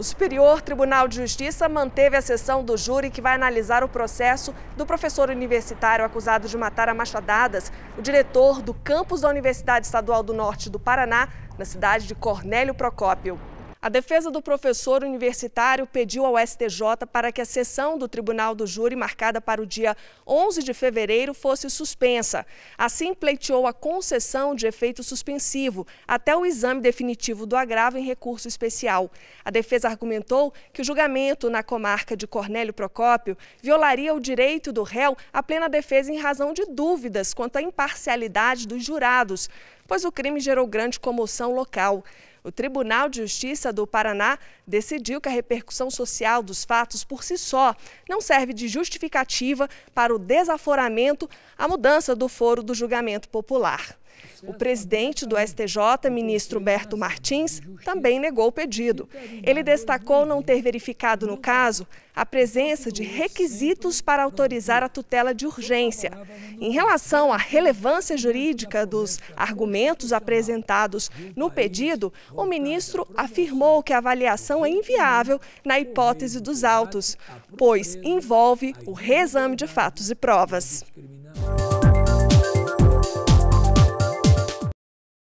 O Superior Tribunal de Justiça manteve a sessão do júri que vai analisar o processo do professor universitário acusado de matar a machadadas o diretor do campus da Universidade Estadual do Norte do Paraná, na cidade de Cornélio Procópio. A defesa do professor universitário pediu ao STJ para que a sessão do Tribunal do Júri, marcada para o dia 11 de fevereiro, fosse suspensa. Assim, pleiteou a concessão de efeito suspensivo até o exame definitivo do agravo em recurso especial. A defesa argumentou que o julgamento na comarca de Cornélio Procópio violaria o direito do réu à plena defesa em razão de dúvidas quanto à imparcialidade dos jurados pois o crime gerou grande comoção local. O Tribunal de Justiça do Paraná decidiu que a repercussão social dos fatos por si só não serve de justificativa para o desaforamento, à mudança do foro do julgamento popular. O presidente do STJ, ministro Humberto Martins, também negou o pedido. Ele destacou não ter verificado no caso a presença de requisitos para autorizar a tutela de urgência. Em relação à relevância jurídica dos argumentos apresentados no pedido, o ministro afirmou que a avaliação é inviável na hipótese dos autos, pois envolve o reexame de fatos e provas.